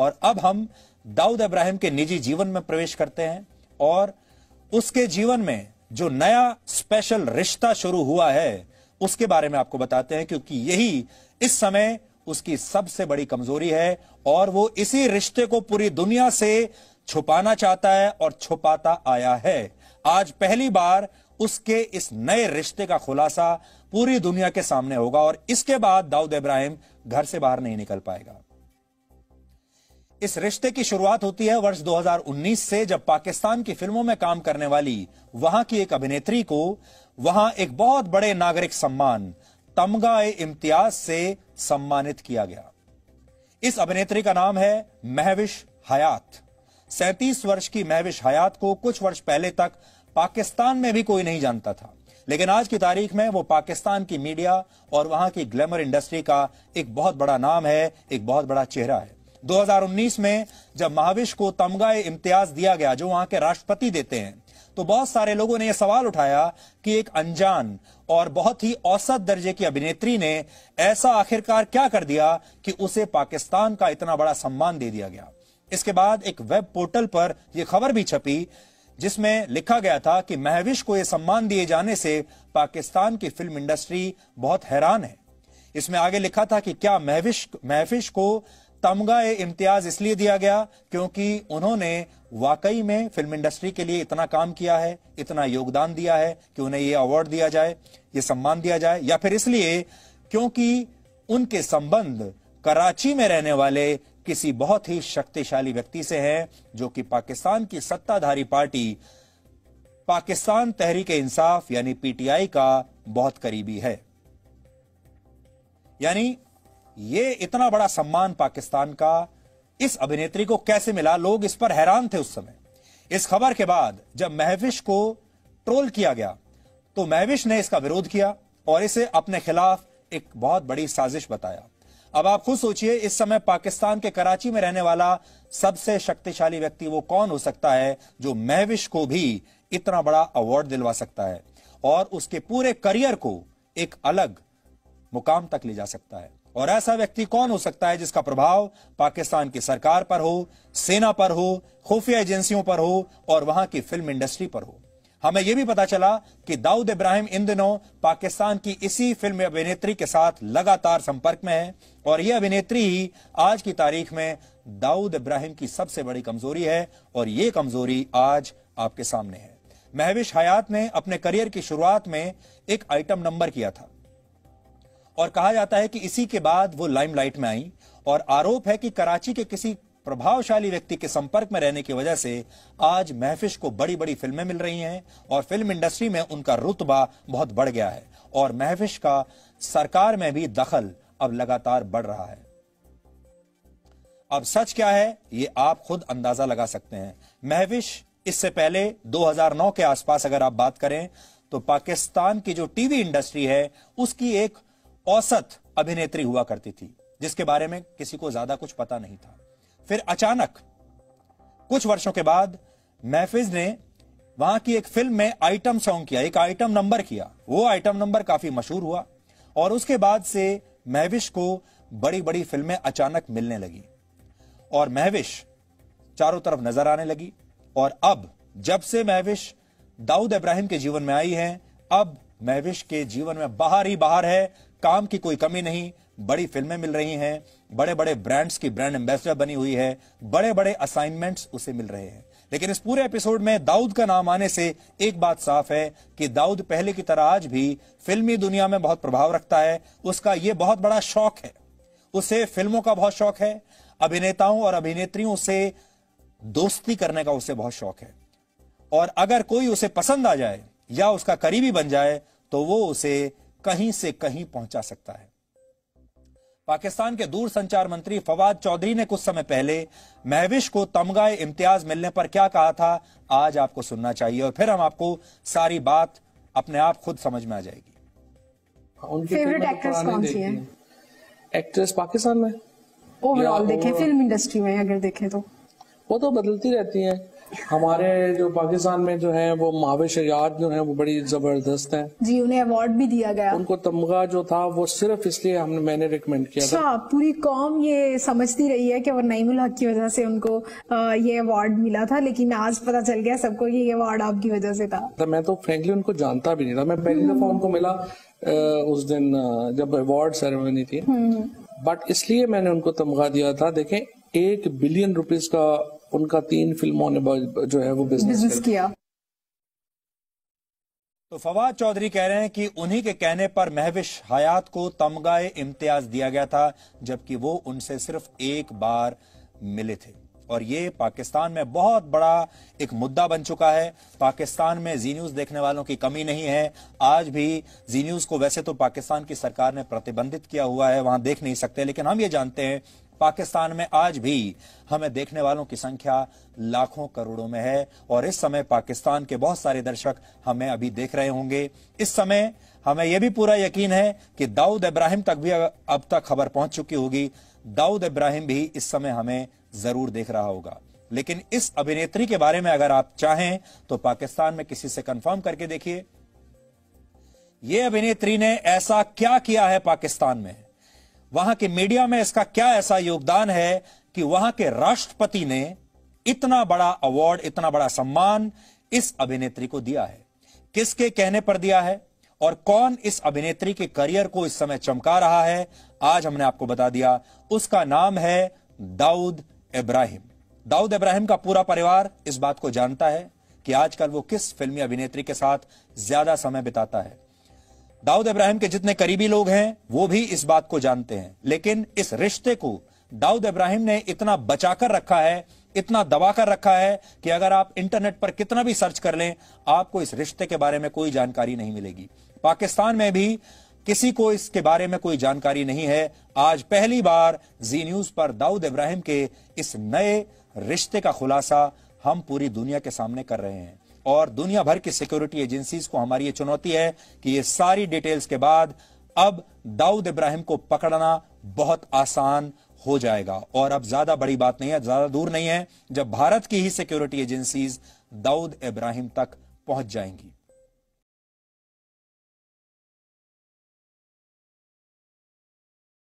और अब हम दाऊद इब्राहिम के निजी जीवन में प्रवेश करते हैं और उसके जीवन में जो नया स्पेशल रिश्ता शुरू हुआ है उसके बारे में आपको बताते हैं क्योंकि यही इस समय उसकी सबसे बड़ी कमजोरी है और वो इसी रिश्ते को पूरी दुनिया से छुपाना चाहता है और छुपाता आया है आज पहली बार उसके इस नए रिश्ते का खुलासा पूरी दुनिया के सामने होगा और इसके बाद दाऊद इब्राहिम घर से बाहर नहीं निकल पाएगा इस रिश्ते की शुरुआत होती है वर्ष 2019 से जब पाकिस्तान की फिल्मों में काम करने वाली वहां की एक अभिनेत्री को वहां एक बहुत बड़े नागरिक सम्मान तमगा इम्तियाज से सम्मानित किया गया इस अभिनेत्री का नाम है महविश हयात सैतीस वर्ष की महविश हयात को कुछ वर्ष पहले तक पाकिस्तान में भी कोई नहीं जानता था लेकिन आज की तारीख में वो पाकिस्तान की मीडिया और वहां की ग्लैमर इंडस्ट्री का एक बहुत बड़ा नाम है एक बहुत बड़ा चेहरा है 2019 में जब महाविश को तमगा इम्तियाज दिया गया जो वहां के राष्ट्रपति देते हैं तो बहुत सारे लोगों ने यह सवाल उठाया कि एक अनजान और बहुत ही औसत दर्जे की अभिनेत्री ने ऐसा आखिरकार क्या कर दिया कि उसे पाकिस्तान का इतना बड़ा सम्मान दे दिया गया इसके बाद एक वेब पोर्टल पर यह खबर भी छपी जिसमें लिखा गया था कि महविश को यह सम्मान दिए जाने से पाकिस्तान की फिल्म इंडस्ट्री बहुत हैरान है इसमें आगे लिखा था कि क्या महविश महफिश को तमगा इम्तियाज इसलिए दिया गया क्योंकि उन्होंने वाकई में फिल्म इंडस्ट्री के लिए इतना काम किया है इतना योगदान दिया है कि उन्हें ये अवार्ड दिया जाए ये सम्मान दिया जाए या फिर इसलिए क्योंकि उनके संबंध कराची में रहने वाले किसी बहुत ही शक्तिशाली व्यक्ति से हैं जो कि पाकिस्तान की सत्ताधारी पार्टी पाकिस्तान तहरीक इंसाफ यानी पीटीआई का बहुत करीबी है यानी ये इतना बड़ा सम्मान पाकिस्तान का इस अभिनेत्री को कैसे मिला लोग इस पर हैरान थे उस समय इस खबर के बाद जब महविश को ट्रोल किया गया तो महविश ने इसका विरोध किया और इसे अपने खिलाफ एक बहुत बड़ी साजिश बताया अब आप खुद सोचिए इस समय पाकिस्तान के कराची में रहने वाला सबसे शक्तिशाली व्यक्ति वो कौन हो सकता है जो महविश को भी इतना बड़ा अवार्ड दिलवा सकता है और उसके पूरे करियर को एक अलग मुकाम तक ले जा सकता है और ऐसा व्यक्ति कौन हो सकता है जिसका प्रभाव पाकिस्तान की सरकार पर हो सेना पर हो खुफिया एजेंसियों पर हो और वहां की फिल्म इंडस्ट्री पर हो हमें यह भी पता चला कि दाऊद इब्राहिम इन दिनों पाकिस्तान की इसी फिल्म अभिनेत्री के साथ लगातार संपर्क में है और यह अभिनेत्री ही आज की तारीख में दाऊद इब्राहिम की सबसे बड़ी कमजोरी है और यह कमजोरी आज आपके सामने है महविश हयात ने अपने करियर की शुरुआत में एक आइटम नंबर किया था और कहा जाता है कि इसी के बाद वो लाइमलाइट में आई और आरोप है कि कराची के किसी प्रभावशाली व्यक्ति के संपर्क में रहने की वजह से आज महफिश को बड़ी बड़ी फिल्में मिल रही हैं और फिल्म इंडस्ट्री में उनका रुतबा बहुत बढ़ गया है और महफिश का सरकार में भी दखल अब लगातार बढ़ रहा है अब सच क्या है ये आप खुद अंदाजा लगा सकते हैं महविश इससे पहले 2009 के आसपास अगर आप बात करें तो पाकिस्तान की जो टीवी इंडस्ट्री है उसकी एक औसत अभिनेत्री हुआ करती थी जिसके बारे में किसी को ज्यादा कुछ पता नहीं था फिर अचानक कुछ वर्षों के बाद महफिज ने वहां की एक फिल्म में आइटम सॉन्ग किया एक आइटम नंबर किया वो आइटम नंबर काफी मशहूर हुआ और उसके बाद से महविश को बड़ी बड़ी फिल्में अचानक मिलने लगी और महविश चारों तरफ नजर आने लगी और अब जब से महविश दाऊद इब्राहिम के जीवन में आई है अब महविश के जीवन में बाहर ही बाहर है काम की कोई कमी नहीं बड़ी फिल्में मिल रही हैं बड़े बड़े ब्रांड्स की ब्रांड एम्बेसडर बनी हुई है बड़े बड़े असाइनमेंट्स उसे मिल रहे हैं लेकिन इस पूरे एपिसोड में दाऊद का नाम आने से एक बात साफ है कि दाऊद पहले की तरह आज भी फिल्मी दुनिया में बहुत प्रभाव रखता है उसका यह बहुत बड़ा शौक है उसे फिल्मों का बहुत शौक है अभिनेताओं और अभिनेत्रियों से दोस्ती करने का उसे बहुत शौक है और अगर कोई उसे पसंद आ जाए या उसका करीबी बन जाए तो वो उसे कहीं से कहीं पहुंचा सकता है पाकिस्तान के दूर संचार मंत्री फवाद चौधरी ने कुछ समय पहले महविश को तमगा इम्तियाज मिलने पर क्या कहा था आज आपको सुनना चाहिए और फिर हम आपको सारी बात अपने आप खुद समझ में आ जाएगी फेवरेट तो एक्ट्रेस कौन सी है एक्ट्रेस पाकिस्तान में ओवरऑल देखें फिल्म इंडस्ट्री में अगर देखें तो वो तो बदलती रहती हैं हमारे जो पाकिस्तान में जो है वो मावे शजात जो है वो बड़ी जबरदस्त हैं जी उन्हें अवार्ड भी दिया गया उनको तमगा जो था वो सिर्फ इसलिए हमने मैंने रिकमेंड किया था अच्छा, पूरी कौम ये समझती रही है कि वो नईमुल हक की वजह से उनको ये अवार्ड मिला था लेकिन आज पता चल गया सबको ये अवार्ड आपकी वजह से था तो मैं तो फ्रेंकली उनको जानता भी नहीं था मैं पहली दफा उनको मिला उस दिन जब अवार्ड सेरेमनी थी बट हम्म। इसलिए मैंने उनको तमगा दिया था देखें एक बिलियन रुपीज का उनका तीन फिल्मों ने जो है वो बिजनेस किया तो फवाद चौधरी कह रहे हैं कि उन्हीं के कहने पर महविश हयात को तमगाए इम्तियाज दिया गया था जबकि वो उनसे सिर्फ एक बार मिले थे और ये पाकिस्तान में बहुत बड़ा एक मुद्दा बन चुका है पाकिस्तान में जी न्यूज देखने वालों की कमी नहीं है आज भी जी न्यूज को वैसे तो पाकिस्तान की सरकार ने प्रतिबंधित किया हुआ है वहां देख नहीं सकते लेकिन हम ये जानते हैं पाकिस्तान में आज भी हमें देखने वालों की संख्या लाखों करोड़ों में है और इस समय पाकिस्तान के बहुत सारे दर्शक हमें अभी देख रहे होंगे इस समय हमें यह भी पूरा यकीन है कि दाऊद इब्राहिम तक भी अब तक खबर पहुंच चुकी होगी दाऊद इब्राहिम भी इस समय हमें जरूर देख रहा होगा लेकिन इस अभिनेत्री के बारे में अगर आप चाहें तो पाकिस्तान में किसी से कंफर्म करके देखिए यह अभिनेत्री ने ऐसा क्या किया है पाकिस्तान में वहां के मीडिया में इसका क्या ऐसा योगदान है कि वहां के राष्ट्रपति ने इतना बड़ा अवार्ड इतना बड़ा सम्मान इस अभिनेत्री को दिया है किसके कहने पर दिया है और कौन इस अभिनेत्री के करियर को इस समय चमका रहा है आज हमने आपको बता दिया उसका नाम है दाऊद इब्राहिम दाऊद इब्राहिम का पूरा परिवार इस बात को जानता है कि आजकल वो किस फिल्मी अभिनेत्री के साथ ज्यादा समय बिताता है दाऊद इब्राहिम के जितने करीबी लोग हैं वो भी इस बात को जानते हैं लेकिन इस रिश्ते को दाऊद इब्राहिम ने इतना बचाकर रखा है इतना दबा कर रखा है कि अगर आप इंटरनेट पर कितना भी सर्च कर लें आपको इस रिश्ते के बारे में कोई जानकारी नहीं मिलेगी पाकिस्तान में भी किसी को इसके बारे में कोई जानकारी नहीं है आज पहली बार जी न्यूज पर दाऊद इब्राहिम के इस नए रिश्ते का खुलासा हम पूरी दुनिया के सामने कर रहे हैं और दुनिया भर की सिक्योरिटी एजेंसीज को हमारी ये चुनौती है कि ये सारी डिटेल्स के बाद अब दाऊद इब्राहिम को पकड़ना बहुत आसान हो जाएगा और अब ज्यादा बड़ी बात नहीं है ज्यादा दूर नहीं है जब भारत की ही सिक्योरिटी एजेंसीज दाऊद इब्राहिम तक पहुंच जाएंगी